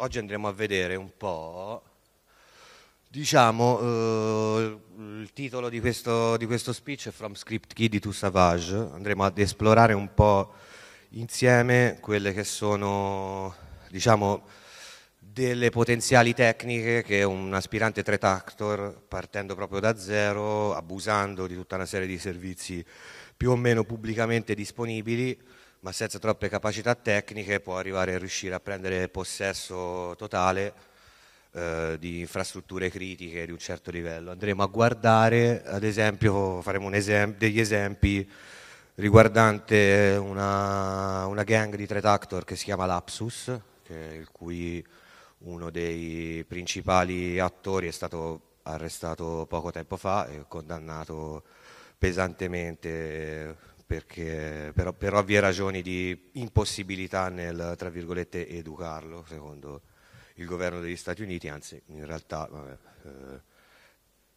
Oggi andremo a vedere un po', diciamo, eh, il titolo di questo, di questo, speech è From Script Key di to Savage, andremo ad esplorare un po' insieme quelle che sono, diciamo, delle potenziali tecniche che un aspirante threat actor, partendo proprio da zero, abusando di tutta una serie di servizi più o meno pubblicamente disponibili, ma senza troppe capacità tecniche può arrivare a riuscire a prendere possesso totale eh, di infrastrutture critiche di un certo livello. Andremo a guardare, ad esempio, faremo esem- degli esempi riguardante una, una, gang di threat actor che si chiama Lapsus, il cui uno dei principali attori è stato arrestato poco tempo fa e condannato pesantemente perché, per, per, ovvie ragioni di impossibilità nel tra virgolette educarlo secondo il governo degli Stati Uniti, anzi in realtà vabbè, eh,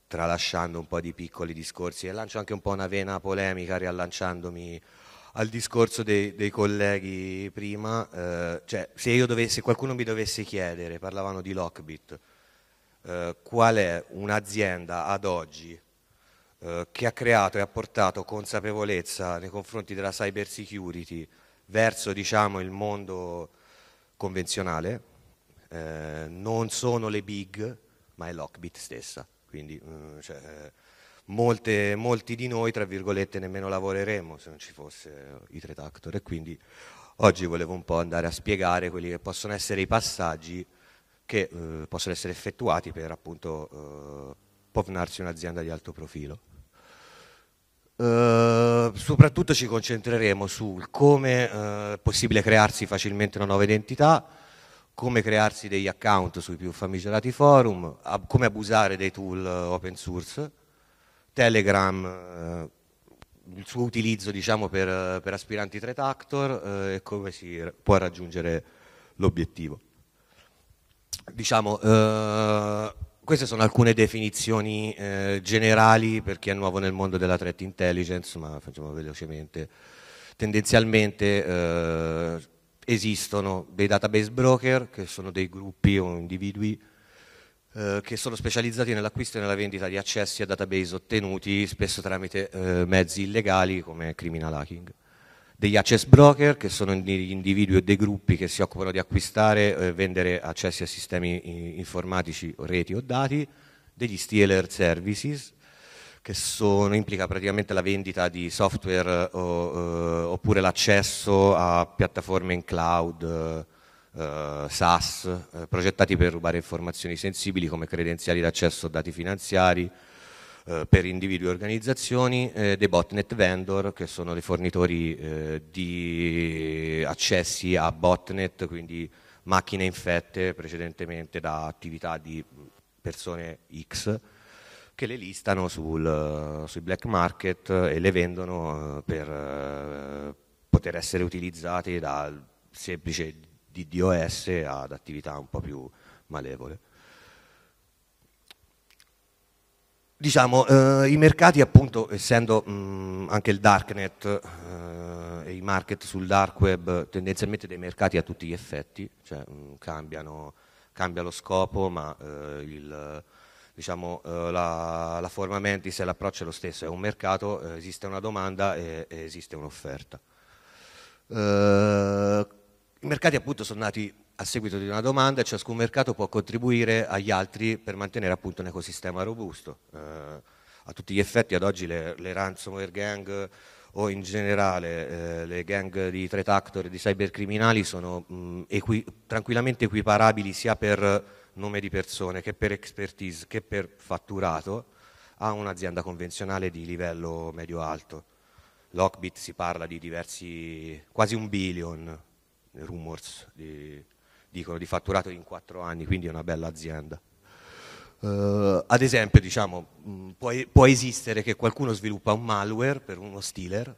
tralasciando un po' di piccoli discorsi e lancio anche un po' una vena polemica riallanciandomi al discorso dei, dei colleghi prima, eh, cioè se, dovessi, se, qualcuno mi dovesse chiedere, parlavano di Lockbit, eh, qual è un'azienda ad oggi eh, che ha creato e ha portato consapevolezza nei confronti della cyber security verso diciamo, il mondo convenzionale, eh, non sono le big, ma è Lockbit stessa. Quindi eh, cioè, eh, molte, molti di noi, tra virgolette, nemmeno lavoreremo se non ci fosse i tre Tractor. E quindi oggi volevo un po' andare a spiegare quelli che possono essere i passaggi che eh, possono essere effettuati per appunto eh, un'azienda di alto profilo. Eh, soprattutto ci concentreremo su come uh, è possibile crearsi facilmente una nuova identità, come crearsi degli account sui più famigerati forum, ab- come abusare dei tool uh, open source, Telegram, il suo utilizzo diciamo, per, per, aspiranti threat actor e come si r- può raggiungere l'obiettivo. Diciamo, queste sono alcune definizioni eh, generali per chi è nuovo nel mondo della threat intelligence, ma facciamo velocemente. Tendenzialmente eh, esistono dei database broker, che sono dei gruppi o individui eh, che sono specializzati nell'acquisto e nella vendita di accessi a database ottenuti spesso tramite eh, mezzi illegali come criminal hacking degli access broker che sono degli individui o dei gruppi che si occupano di acquistare e eh, vendere accessi a sistemi informatici, o reti o dati, degli stealer services che sono, implica praticamente la vendita di software eh, o, eh, oppure l'accesso a piattaforme in cloud, eh, SaaS, eh, progettati per rubare informazioni sensibili come credenziali d'accesso o dati finanziari, eh, per individui e organizzazioni, eh, dei botnet vendor che sono dei fornitori eh, di accessi a botnet, quindi macchine infette precedentemente da attività di mm, persone X che le listano sul, eh, sui black market eh, e le vendono per poter essere utilizzate dal semplice DDoS ad attività un po' più malevole. Diciamo, eh, i mercati appunto, essendo mh, mm, anche il darknet eh, e i market sul dark web tendenzialmente dei mercati a tutti gli effetti, cioè, mh, mm, cambiano, cambia lo scopo ma eh, il, diciamo, eh, la, la, forma mentis e l'approccio è lo stesso, è un mercato, eh, esiste una domanda e, e esiste un'offerta. Eh, I mercati appunto sono nati a seguito di una domanda ciascun mercato può contribuire agli altri per mantenere appunto un ecosistema robusto. Eh, a tutti gli effetti ad oggi le, le ransomware gang o in generale eh, le gang di threat actor e di cybercriminali sono mh, mm, equi- tranquillamente equiparabili sia per nome di persone che per expertise che per fatturato a un'azienda convenzionale di livello medio-alto. Lockbit si parla di diversi, quasi un billion rumors di dicono di fatturato in 4 anni, quindi è una bella azienda. Uh, ad esempio, diciamo, mh, mm, può, può, esistere che qualcuno sviluppa un malware per uno stealer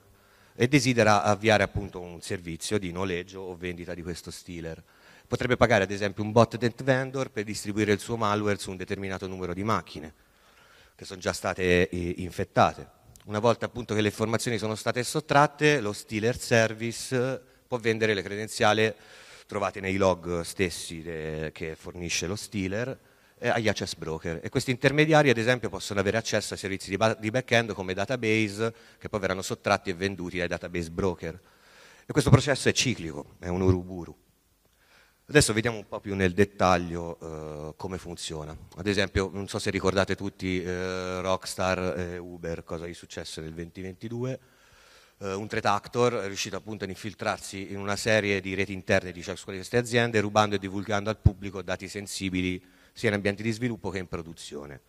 e desidera avviare appunto un servizio di noleggio o vendita di questo stealer. Potrebbe pagare ad esempio un botnet vendor per distribuire il suo malware su un determinato numero di macchine che sono già state eh, infettate. Una volta appunto che le informazioni sono state sottratte, lo stealer service può vendere le credenziali trovate nei log stessi de, eh, che fornisce lo stealer eh, agli access broker e questi intermediari ad esempio possono avere accesso a servizi di, ba- di back-end come database che poi verranno sottratti e venduti dai database broker e questo processo è ciclico, è un uruburu. Adesso vediamo un po' più nel dettaglio eh, come funziona. Ad esempio, non so se ricordate tutti eh, Rockstar e Uber, cosa gli è successo nel 2022 eh, un threat actor è riuscito appunto ad infiltrarsi in una serie di reti interne di ciascuna di queste aziende rubando e divulgando al pubblico dati sensibili sia in ambienti di sviluppo che in produzione.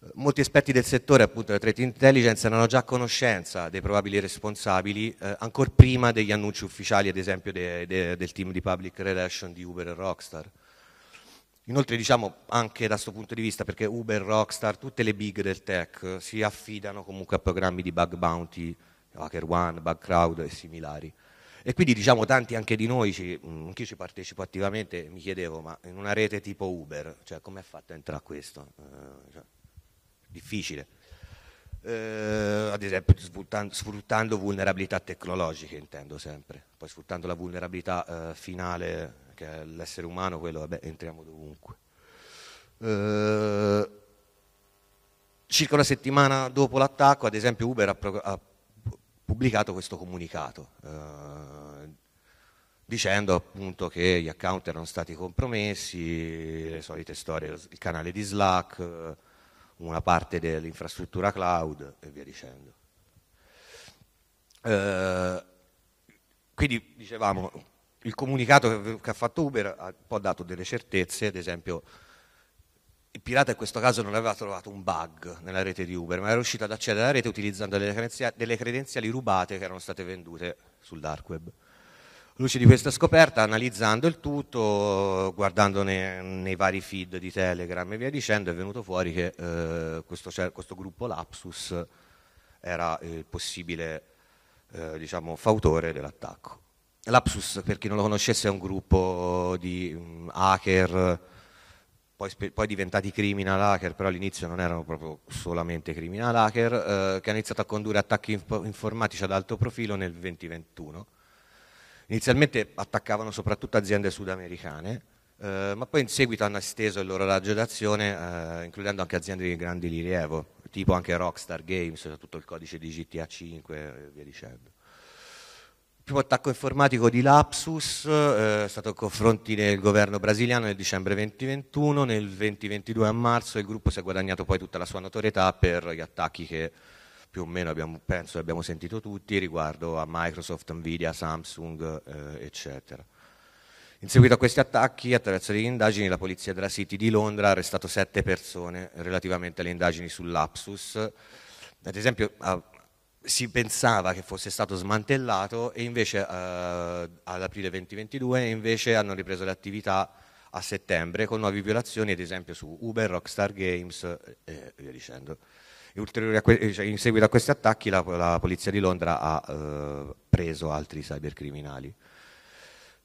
Eh, molti esperti del settore appunto della threat intelligence erano già a conoscenza dei probabili responsabili eh, ancora prima degli annunci ufficiali ad esempio de, de, del team di public relations di Uber e Rockstar. Inoltre diciamo anche da questo punto di vista perché Uber, Rockstar, tutte le big del tech si affidano comunque a programmi di bug bounty HackerOne, BugCrowd e similari. E quindi diciamo tanti anche di noi, ci, mm, anch'io ci partecipo attivamente, mi chiedevo, ma in una rete tipo Uber, cioè come è fatto a entrare questo? Eh, cioè, difficile. Eh, ad esempio sfruttando, sfruttando, vulnerabilità tecnologiche intendo sempre, poi sfruttando la vulnerabilità eh, finale che è l'essere umano, quello vabbè, entriamo dovunque. Eh, circa una settimana dopo l'attacco, ad esempio Uber ha, pro- ha pubblicato questo comunicato eh, dicendo appunto che gli account erano stati compromessi, le solite storie, il canale di Slack, eh, una parte dell'infrastruttura cloud e via dicendo. Eh, quindi dicevamo, il comunicato che, che ha fatto Uber ha un po' dato delle certezze, ad esempio pirata in questo caso non aveva trovato un bug nella rete di Uber, ma era riuscito ad accedere alla rete utilizzando delle credenziali, delle credenziali rubate che erano state vendute sul dark web. Luce di questa scoperta, analizzando il tutto, guardando nei, nei vari feed di Telegram e via dicendo, è venuto fuori che eh, questo, questo, gruppo Lapsus era il possibile eh, diciamo, fautore dell'attacco. Lapsus, per chi non lo conoscesse, è un gruppo di mh, mm, hacker poi, poi, diventati criminal hacker, però all'inizio non erano proprio solamente criminal hacker, eh, che hanno iniziato a condurre attacchi informatici ad alto profilo nel 2021. Inizialmente attaccavano soprattutto aziende sudamericane, eh, ma poi in seguito hanno esteso il loro raggio d'azione, eh, includendo anche aziende di grande rilievo, tipo anche Rockstar Games, tutto il codice di GTA 5 eh, e via dicendo primo attacco informatico di Lapsus eh, è stato a confronti del governo brasiliano nel dicembre 2021, nel 2022 a marzo il gruppo si è guadagnato poi tutta la sua notorietà per gli attacchi che più o meno abbiamo, penso abbiamo sentito tutti riguardo a Microsoft, Nvidia, Samsung eh, eccetera. In seguito a questi attacchi, attraverso le indagini, la polizia della City di Londra ha arrestato sette persone relativamente alle indagini sull'Apsus. Ad esempio, a si pensava che fosse stato smantellato e invece eh, ad aprile 2022 invece hanno ripreso le attività a settembre con nuove violazioni ad esempio su Uber, Rockstar Games eh, e via dicendo. E cioè, in seguito a questi attacchi la, la polizia di Londra ha eh, preso altri cybercriminali.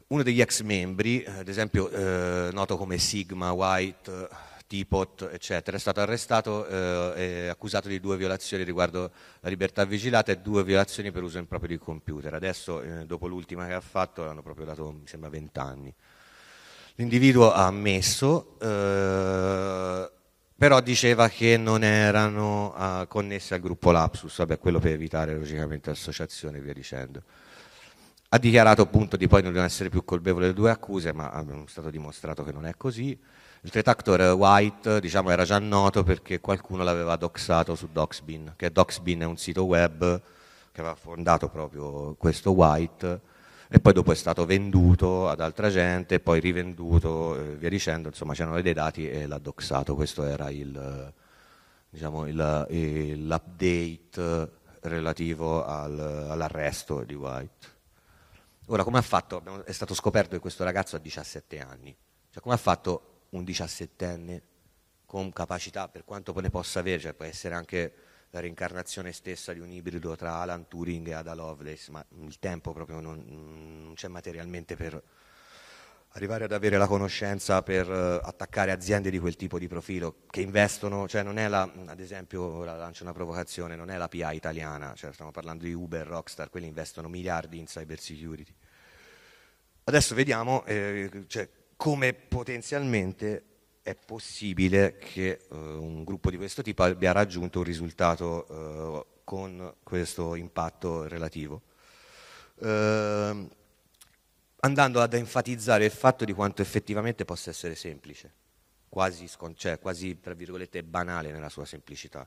Uno degli ex membri, eh, ad esempio eh, noto come Sigma White, Tipot, eccetera, è stato arrestato eh, e accusato di due violazioni riguardo la libertà vigilata e due violazioni per uso improprio di computer. Adesso, eh, dopo l'ultima che ha fatto, l'hanno proprio dato, mi sembra, 20 anni. L'individuo ha ammesso, eh, però diceva che non erano ah, connessi al gruppo Lapsus, vabbè, quello per evitare logicamente associazione e via dicendo. Ha dichiarato appunto di poi non essere più colpevole delle due accuse, ma ah, è stato dimostrato che non è così. Il threat white diciamo, era già noto perché qualcuno l'aveva doxato su Doxbin, che Doxbin è un sito web che aveva fondato proprio questo white e poi dopo è stato venduto ad altra gente, poi rivenduto e eh, via dicendo, insomma c'erano dei dati e l'ha doxato, questo era il, diciamo, il, il, l'update relativo al, all'arresto di White. Ora come ha fatto, è stato scoperto che questo ragazzo ha 17 anni, cioè come ha fatto un diciassettenne con capacità, per quanto ne possa avere, cioè può essere anche la reincarnazione stessa di un ibrido tra Alan Turing e Ada Lovelace, ma il tempo proprio non, non c'è materialmente per arrivare ad avere la conoscenza per eh, attaccare aziende di quel tipo di profilo che investono, cioè non è la, ad esempio, ora lancio una provocazione, non è la PA italiana, cioè stiamo parlando di Uber, Rockstar, quelli investono miliardi in cyber security. Adesso vediamo, eh, cioè, come potenzialmente è possibile che eh, un gruppo di questo tipo abbia raggiunto un risultato eh, con questo impatto relativo. Eh, andando ad enfatizzare il fatto di quanto effettivamente possa essere semplice, quasi, cioè, quasi tra virgolette banale nella sua semplicità.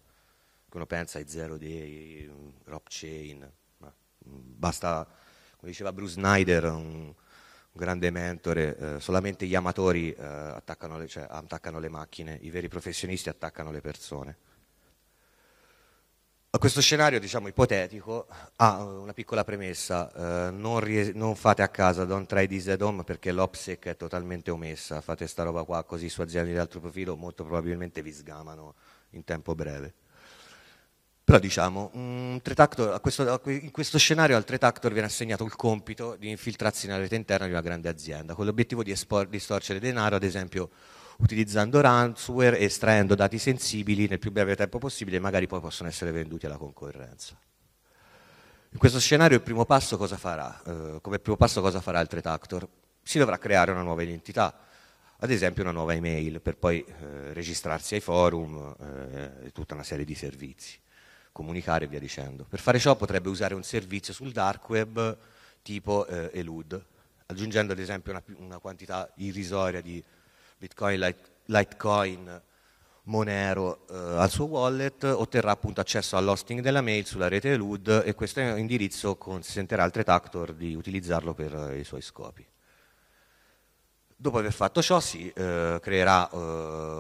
Uno pensa ai zero day, mm, rob chain, ma mm, basta, come diceva Bruce Snyder, un, un grande mentore, eh, solamente gli amatori eh, attaccano, le, cioè, attaccano le macchine, i veri professionisti attaccano le persone. Questo scenario, diciamo, ipotetico ha ah, una piccola premessa, eh, non, ries- non, fate a casa, don't try this at home perché l'opsec è totalmente omessa, fate sta roba qua così su aziende di altro profilo molto probabilmente vi sgamano in tempo breve. Però diciamo, mh, a questo, a, in questo scenario al Tretactor viene assegnato il compito di infiltrarsi nella rete interna di una grande azienda, con l'obiettivo di, espor, denaro, ad esempio utilizzando ransomware e estraendo dati sensibili nel più breve tempo possibile, magari poi possono essere venduti alla concorrenza. In questo scenario il primo passo cosa farà? Eh, come primo passo cosa farà il tretactor? Si dovrà creare una nuova identità, ad esempio una nuova email per poi eh, registrarsi ai forum eh, e tutta una serie di servizi comunicare e via dicendo. Per fare ciò potrebbe usare un servizio sul dark web tipo eh, Elud, aggiungendo ad esempio una, una quantità irrisoria di bitcoin, light, litecoin, Monero eh, al suo wallet, otterrà appunto accesso all'hosting della mail sulla rete Elude e questo indirizzo consenterà al threat di utilizzarlo per eh, i suoi scopi. Dopo aver fatto ciò si eh, creerà eh,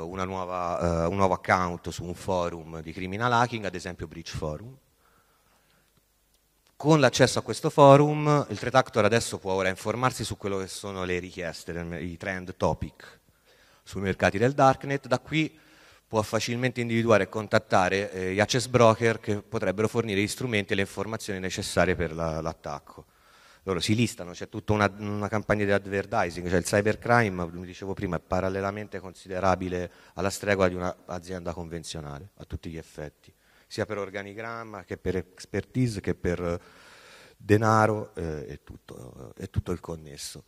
nuova, eh, un nuovo account su un forum di criminal hacking, ad esempio Bridge Forum. Con l'accesso a questo forum il threat actor adesso può ora informarsi su quello che sono le richieste, i trend topic sui mercati del darknet, da qui può facilmente individuare e contattare eh, gli access broker che potrebbero fornire gli strumenti e le informazioni necessarie per la, l'attacco loro si listano, c'è tutta una, una campagna di advertising, cioè il cybercrime, come dicevo prima, è parallelamente considerabile alla stregua di un'azienda convenzionale, a tutti gli effetti, sia per organigramma che per expertise che per eh, denaro eh, e, tutto, eh, tutto il connesso.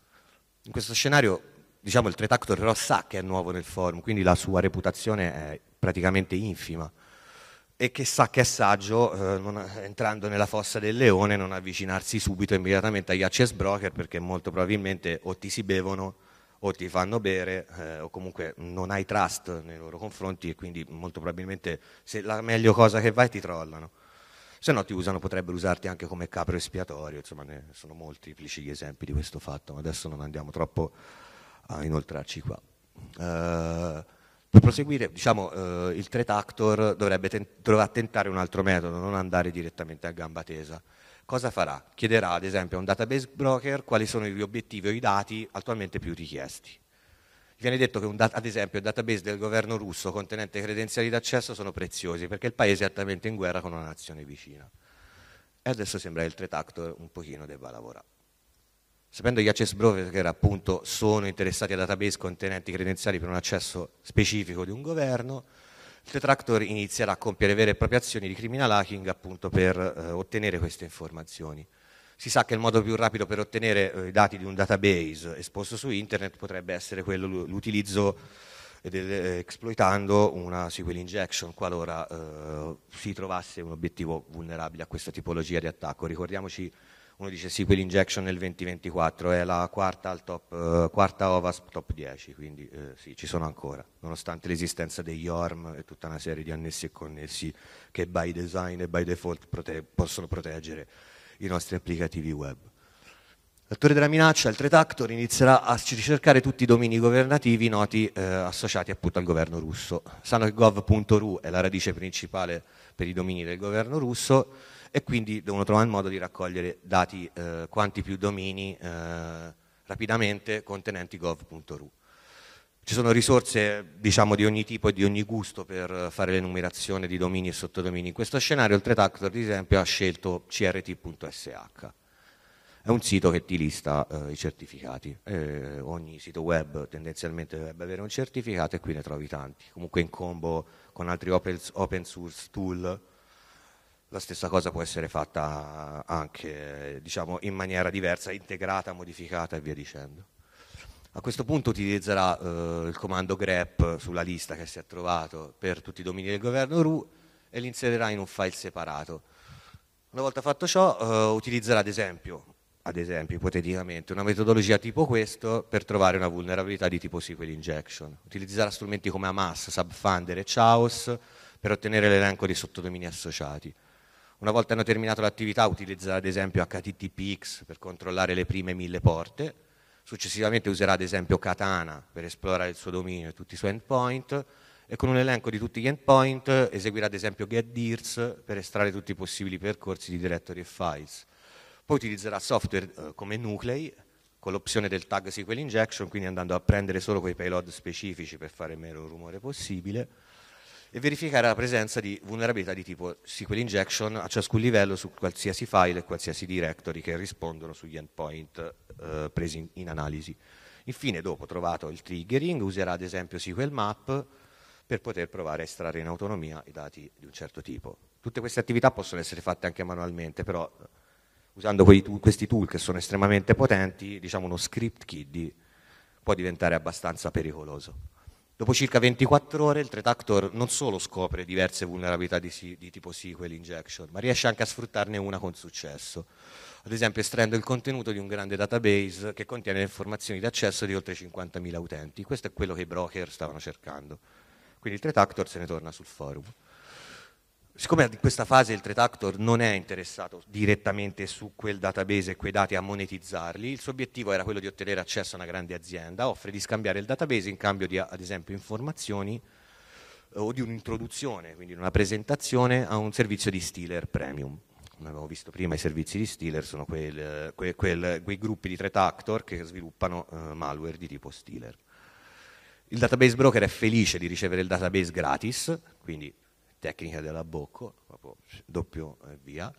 In questo scenario diciamo il Tretactor però sa che è nuovo nel forum, quindi la sua reputazione è praticamente infima e che sa che è saggio, eh, non, entrando nella fossa del leone, non avvicinarsi subito immediatamente agli access broker perché molto probabilmente o ti si bevono o ti fanno bere eh, o comunque non hai trust nei loro confronti e quindi molto probabilmente se la meglio cosa che vai ti trollano. Se no ti usano, potrebbero usarti anche come capro espiatorio, insomma ne sono moltiplici gli esempi di questo fatto, ma adesso non andiamo troppo a inoltrarci qua. Uh, per proseguire, diciamo, eh, il threat actor dovrebbe ten- trovare, tentare un altro metodo, non andare direttamente a gamba tesa. Cosa farà? Chiederà ad esempio a un database broker quali sono gli obiettivi o i dati attualmente più richiesti. Viene detto che dat- ad esempio il database del governo russo contenente credenziali d'accesso sono preziosi perché il paese è altamente in guerra con una nazione vicina. E adesso sembra che il threat actor un pochino debba lavorare. Sapendo gli access broker appunto sono interessati a database contenenti credenziali per un accesso specifico di un governo, il Tetractor inizierà a compiere vere e proprie azioni di criminal hacking appunto per eh, ottenere queste informazioni. Si sa che il modo più rapido per ottenere eh, i dati di un database esposto su internet potrebbe essere quello l'utilizzo eh, esploitando una SQL injection qualora eh, si trovasse un obiettivo vulnerabile a questa tipologia di attacco. Ricordiamoci uno dice SQL injection nel 2024 è la quarta, al top, eh, quarta OVAS top 10, quindi eh, sì, ci sono ancora, nonostante l'esistenza degli ORM e tutta una serie di annessi e connessi che by design e by default prote- possono proteggere i nostri applicativi web. L'attore della minaccia, il threat actor, inizierà a ricercare tutti i domini governativi noti eh, associati appunto al governo russo. Sanno che gov.ru è la radice principale per i domini del governo russo, e quindi devono trovare il modo di raccogliere dati eh, quanti più domini eh, rapidamente contenenti gov.ru. Ci sono risorse diciamo, di ogni tipo e di ogni gusto per fare l'enumerazione di domini e sottodomini. In questo scenario il Threat ad esempio, ha scelto crt.sh. È un sito che ti lista eh, i certificati. Eh, ogni sito web tendenzialmente dovrebbe avere un certificato e qui ne trovi tanti. Comunque in combo con altri open, open source tool la stessa cosa può essere fatta anche diciamo, in maniera diversa, integrata, modificata e via dicendo. A questo punto utilizzerà eh, il comando grep sulla lista che si è trovato per tutti i domini del governo RU e li inserirà in un file separato. Una volta fatto ciò eh, utilizzerà ad esempio, ad esempio ipoteticamente una metodologia tipo questo per trovare una vulnerabilità di tipo SQL injection. Utilizzerà strumenti come Amas, Subfunder e Chaos per ottenere l'elenco dei sottodomini associati una volta hanno terminato l'attività utilizzerà ad esempio HTTPX per controllare le prime mille porte, successivamente userà ad esempio Katana per esplorare il suo dominio e tutti i suoi endpoint e con un elenco di tutti gli endpoint eseguirà ad esempio getDirs per estrarre tutti i possibili percorsi di directory e files. Poi utilizzerà software eh, come nuclei con l'opzione del tag SQL injection, quindi andando a prendere solo quei payload specifici per fare il meno rumore possibile e verificare la presenza di vulnerabilità di tipo SQL injection a ciascun livello su qualsiasi file e qualsiasi directory che rispondono sugli endpoint eh, presi in, in, analisi. Infine, dopo trovato il triggering, userà ad esempio SQL map per poter provare a estrarre in autonomia i dati di un certo tipo. Tutte queste attività possono essere fatte anche manualmente, però usando tool, questi tool che sono estremamente potenti, diciamo uno script kiddie può diventare abbastanza pericoloso. Dopo circa 24 ore il threat actor non solo scopre diverse vulnerabilità di, di tipo SQL injection, ma riesce anche a sfruttarne una con successo ad esempio estraendo il contenuto di un grande database che contiene le informazioni di accesso di oltre 50.000 utenti. Questo è quello che i broker stavano cercando. Quindi il threat actor se ne torna sul forum siccome in questa fase il threat actor non è interessato direttamente su quel database e quei dati a monetizzarli, il suo obiettivo era quello di ottenere accesso a una grande azienda, offre di scambiare il database in cambio di ad esempio informazioni eh, o di un'introduzione, quindi una presentazione a un servizio di Steeler Premium. Come avevamo visto prima, i servizi di Steeler sono quel, quel, quel, quei gruppi di threat actor che sviluppano uh, malware di tipo Steeler. Il database broker è felice di ricevere il database gratis, quindi tecnica della Bocco, proprio doppio eh, via,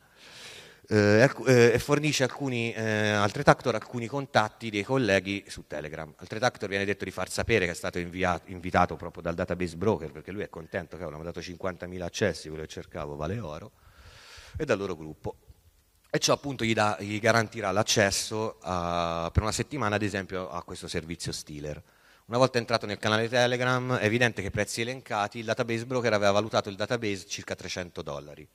eh, eh, fornisce alcuni, eh, Altretactor alcuni contatti dei colleghi su Telegram. Altretactor viene detto di far sapere che è stato inviato, invitato proprio dal database broker, perché lui è contento che avevano dato 50.000 accessi, quello che cercavo vale oro, e dal loro gruppo. E ciò appunto gli, da, gli garantirà l'accesso a, per una settimana, ad esempio, a questo servizio Steeler una volta entrato nel canale Telegram è evidente che i prezzi elencati, il database broker aveva valutato il database circa 300 dollari.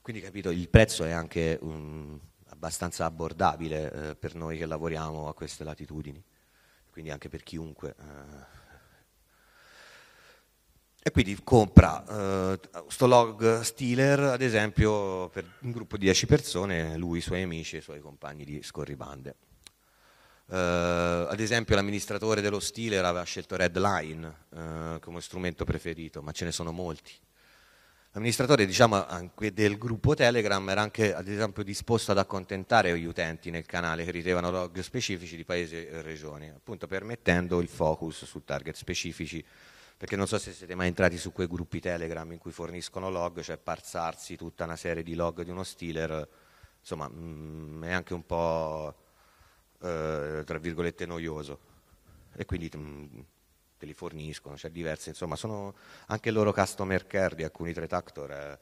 Quindi capito, il prezzo è anche um, abbastanza abbordabile eh, per noi che lavoriamo a queste latitudini, quindi anche per chiunque. Eh. E quindi compra eh, sto log Stealer, ad esempio, per un gruppo di 10 persone, lui, i suoi amici e i suoi compagni di scorribande. Uh, ad esempio l'amministratore dello stile aveva scelto Redline uh, eh, come strumento preferito, ma ce ne sono molti. L'amministratore diciamo, del gruppo Telegram era anche ad esempio, disposto ad accontentare gli utenti nel canale che ridevano log specifici di paesi e regioni, appunto permettendo il focus su target specifici, perché non so se siete mai entrati su quei gruppi Telegram in cui forniscono log, cioè parsarsi tutta una serie di log di uno stealer, insomma mh, mm, è anche un po' eh, tra virgolette noioso e quindi mm, te li forniscono, cioè diverse, insomma, sono anche il loro customer care di alcuni Tretactor eh,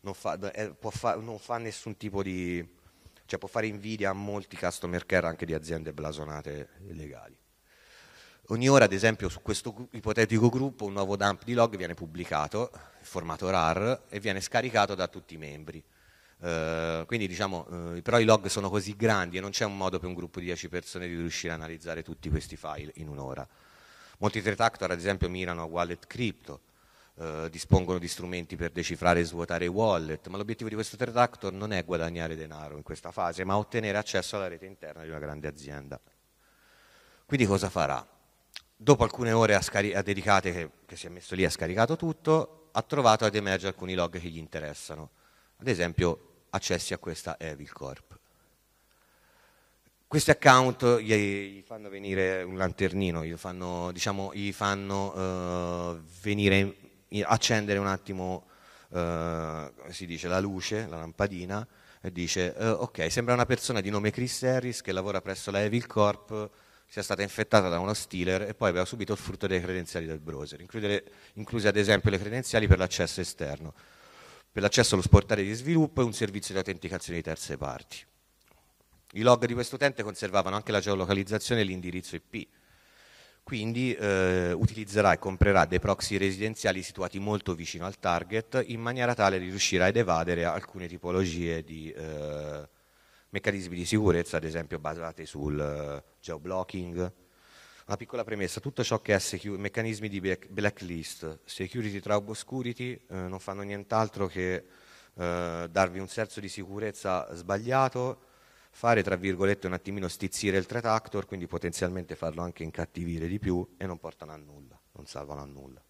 non, fa, eh, fa, non fa nessun tipo di cioè può fare invidia a molti customer care anche di aziende blasonate e legali. Ogni ora, ad esempio, su questo ipotetico gruppo un nuovo dump di log viene pubblicato in formato RAR e viene scaricato da tutti i membri. Eh, quindi diciamo, uh, però i log sono così grandi e non c'è un modo per un gruppo di 10 persone di riuscire a analizzare tutti questi file in un'ora. Molti threat actor ad esempio mirano a wallet crypto, uh, eh, dispongono di strumenti per decifrare e svuotare i wallet, ma l'obiettivo di questo threat actor non è guadagnare denaro in questa fase, ma ottenere accesso alla rete interna di una grande azienda. Quindi cosa farà? Dopo alcune ore a dedicate che, che si è messo lì, ha scaricato tutto, ha trovato ad emergere alcuni log che gli interessano. Ad esempio accessi a questa Evil Corp. Questi account gli, gli fanno venire un lanternino, gli fanno, diciamo, gli fanno uh, venire, accendere un attimo, uh, si dice, la luce, la lampadina, e dice, uh, ok, sembra una persona di nome Chris Harris che lavora presso la Evil Corp, sia stata infettata da uno stealer e poi aveva subito il frutto delle credenziali del browser, incluse ad esempio le credenziali per l'accesso esterno. Per l'accesso allo sportale di sviluppo e un servizio di autenticazione di terze parti. I log di questo utente conservavano anche la geolocalizzazione e l'indirizzo IP, quindi eh, utilizzerà e comprerà dei proxy residenziali situati molto vicino al target in maniera tale di riuscire ad evadere alcune tipologie di eh, meccanismi di sicurezza, ad esempio basati sul eh, geoblocking una piccola premessa, tutto ciò che è secu- meccanismi di black- blacklist, security tra obscurity, eh, non fanno nient'altro che eh, darvi un senso di sicurezza sbagliato, fare tra virgolette un attimino stizzire il threat actor, quindi potenzialmente farlo anche incattivire di più e non portano a nulla, non salvano a nulla.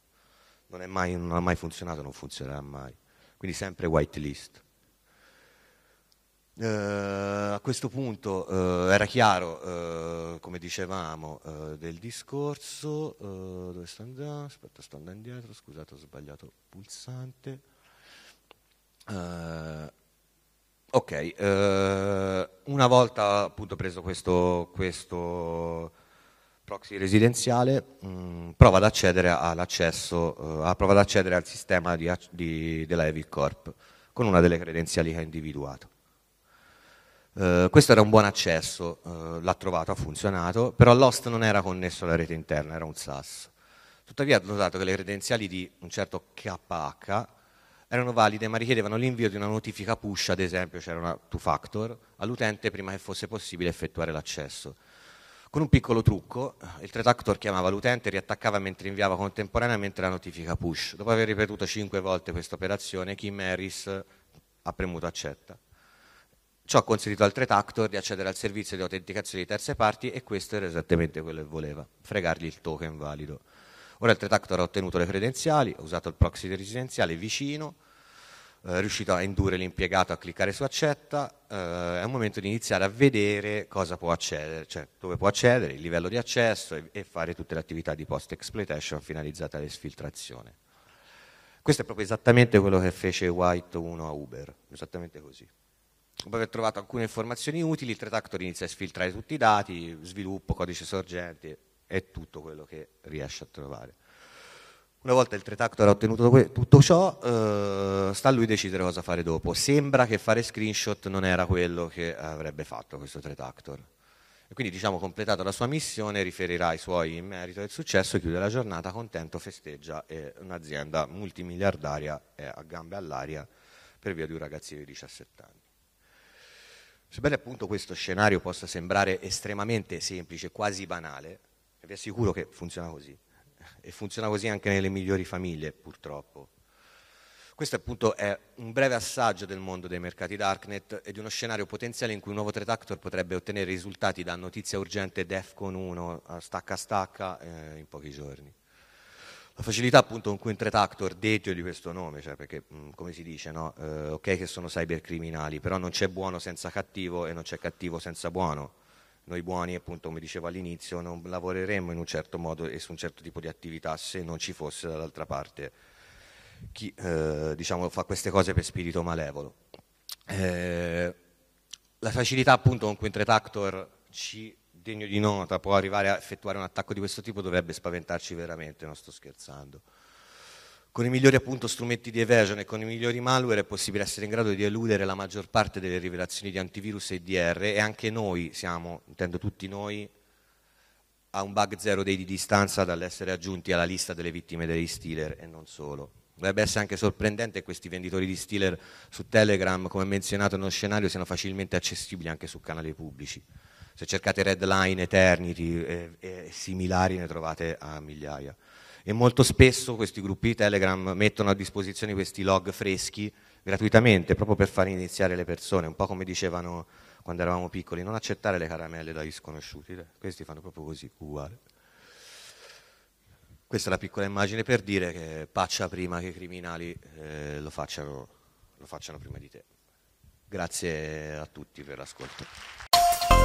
Non, mai, non ha mai funzionato, non funzionerà mai. Quindi sempre whitelist. Eh, a questo punto eh, era chiaro eh, eh, come dicevamo, eh, del discorso, eh, dove sto andando? Aspetta, sto andando indietro, scusate ho sbagliato pulsante. Eh, ok, una volta appunto preso questo, questo proxy residenziale mh, mm, prova ad accedere all'accesso, eh, prova ad accedere al sistema di, di, della Evicorp con una delle credenziali che ha individuato. Eh, questo era un buon accesso, uh, l'ha trovato, ha funzionato, però l'host non era connesso alla rete interna, era un SAS. Tuttavia ho notato che le credenziali di un certo KH erano valide ma richiedevano l'invio di una notifica push, ad esempio c'era una two-factor, all'utente prima che fosse possibile effettuare l'accesso. Con un piccolo trucco, il threat chiamava l'utente, e riattaccava mentre inviava contemporaneamente la notifica push. Dopo aver ripetuto cinque volte questa operazione, Kim Harris ha premuto accetta. Ciò ha consentito al threat di accedere al servizio di autenticazione di terze parti e questo era esattamente quello che voleva, fregargli il token valido. Ora il threat ha ottenuto le credenziali, ha usato il proxy residenziale vicino, eh, è riuscito a indurre l'impiegato a cliccare su accetta, eh, è un momento di iniziare a vedere cosa può accedere, cioè dove può accedere, il livello di accesso e fare tutte le attività di post exploitation finalizzate all'esfiltrazione. Questo è proprio esattamente quello che fece White 1 a Uber, esattamente così dopo aver trovato alcune informazioni utili, il Tretactor inizia a sfiltrare tutti i dati, sviluppo, codice sorgente e tutto quello che riesce a trovare. Una volta il Tretactor ha ottenuto tutto ciò, eh, sta a lui decidere cosa fare dopo. Sembra che fare screenshot non era quello che avrebbe fatto questo Tretactor. E quindi, diciamo, completata la sua missione, riferirà i suoi in merito del successo, chiude la giornata contento, festeggia e un'azienda multimiliardaria è a gambe all'aria per via di un ragazzino di 17 anni. Sebbene appunto questo scenario possa sembrare estremamente semplice, quasi banale, vi assicuro che funziona così. E funziona così anche nelle migliori famiglie, purtroppo. Questo appunto è un breve assaggio del mondo dei mercati darknet e di uno scenario potenziale in cui un nuovo threat actor potrebbe ottenere risultati da notizia urgente DEFCON 1 a stacca a stacca eh, in pochi giorni. La facilità appunto con cui un threat actor, detto di questo nome, cioè perché come si dice, no? eh, ok che sono cybercriminali, però non c'è buono senza cattivo e non c'è cattivo senza buono. Noi buoni, appunto, come dicevo all'inizio, non lavoreremmo in un certo modo e su un certo tipo di attività se non ci fosse dall'altra parte chi eh, diciamo, fa queste cose per spirito malevolo. Eh, la facilità appunto con cui un threat actor ci degno di nota può arrivare a effettuare un attacco di questo tipo dovrebbe spaventarci veramente, non sto scherzando. Con i migliori appunto, strumenti di evasion e con i migliori malware è possibile essere in grado di eludere la maggior parte delle rivelazioni di antivirus e DR e anche noi siamo, intendo tutti noi, a un bug zero day di distanza dall'essere aggiunti alla lista delle vittime degli stealer e non solo. Dovrebbe essere anche sorprendente che questi venditori di stealer su Telegram, come menzionato nello scenario, siano facilmente accessibili anche su canali pubblici. Se cercate Redline, Eternity e, e similari ne trovate a migliaia. E molto spesso questi gruppi di Telegram mettono a disposizione questi log freschi gratuitamente, proprio per far iniziare le persone, un po' come dicevano quando eravamo piccoli, non accettare le caramelle dagli sconosciuti, eh, questi fanno proprio così, uguale. Questa è la piccola immagine per dire che paccia prima che i criminali eh, lo, facciano, lo facciano prima di te. Grazie a tutti per l'ascolto.